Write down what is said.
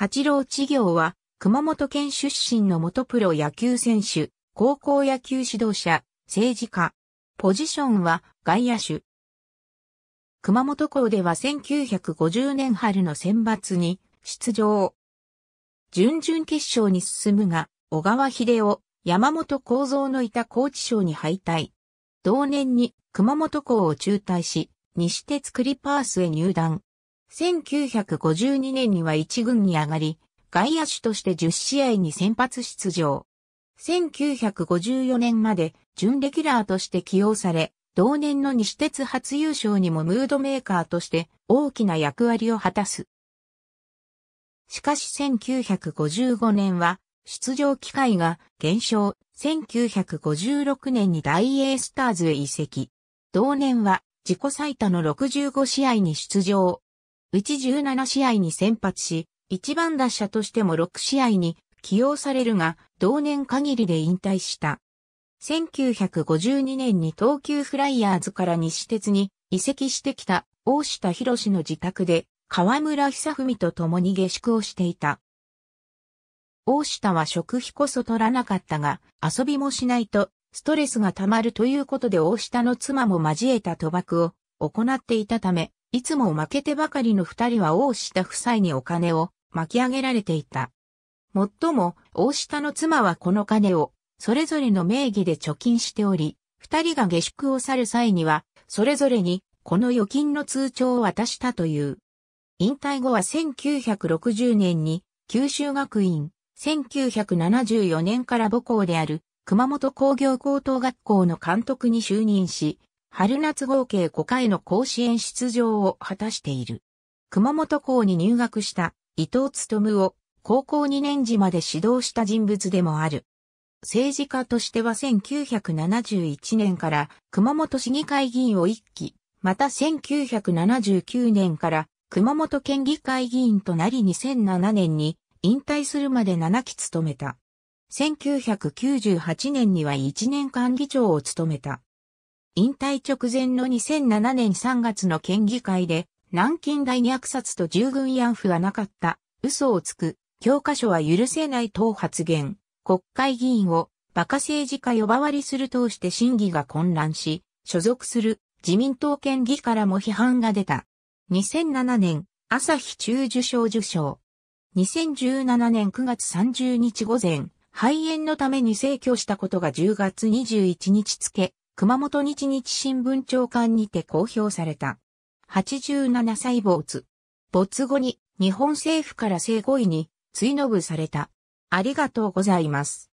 八郎知行は、熊本県出身の元プロ野球選手、高校野球指導者、政治家。ポジションは外野手。熊本校では1950年春の選抜に出場。準々決勝に進むが、小川秀夫、山本幸三のいた高知賞に敗退。同年に熊本校を中退し、西鉄クリパースへ入団。1952年には1軍に上がり、外野手として10試合に先発出場。1954年まで準レギュラーとして起用され、同年の西鉄初優勝にもムードメーカーとして大きな役割を果たす。しかし1955年は出場機会が減少、1956年に大英スターズへ移籍。同年は自己最多の65試合に出場、うち17試合に先発し、一番打者としても6試合に起用されるが、同年限りで引退した。1952年に東急フライヤーズから西鉄に移籍してきた大下博の自宅で河村久文と共に下宿をしていた。大下は食費こそ取らなかったが遊びもしないとストレスが溜まるということで大下の妻も交えた賭博を行っていたためいつも負けてばかりの二人は大下夫妻にお金を巻き上げられていた。もっとも、大下の妻はこの金を、それぞれの名義で貯金しており、二人が下宿を去る際には、それぞれに、この預金の通帳を渡したという。引退後は1960年に、九州学院、1974年から母校である、熊本工業高等学校の監督に就任し、春夏合計5回の甲子園出場を果たしている。熊本校に入学した伊藤勉を高校2年時まで指導した人物でもある。政治家としては1971年から熊本市議会議員を1期、また1979年から熊本県議会議員となり2007年に引退するまで7期務めた。1998年には1年間議長を務めた。引退直前の2007年3月の県議会で、南京大虐殺と従軍慰安婦はなかった、嘘をつく、教科書は許せない等発言、国会議員を馬鹿政治家呼ばわりする通して審議が混乱し、所属する自民党県議からも批判が出た。2007年、朝日中受賞受賞。2017年9月30日午前、肺炎のために逝去したことが10月21日付、熊本日日新聞長官にて公表された。87歳没。没後に日本政府から正5位に追伸された。ありがとうございます。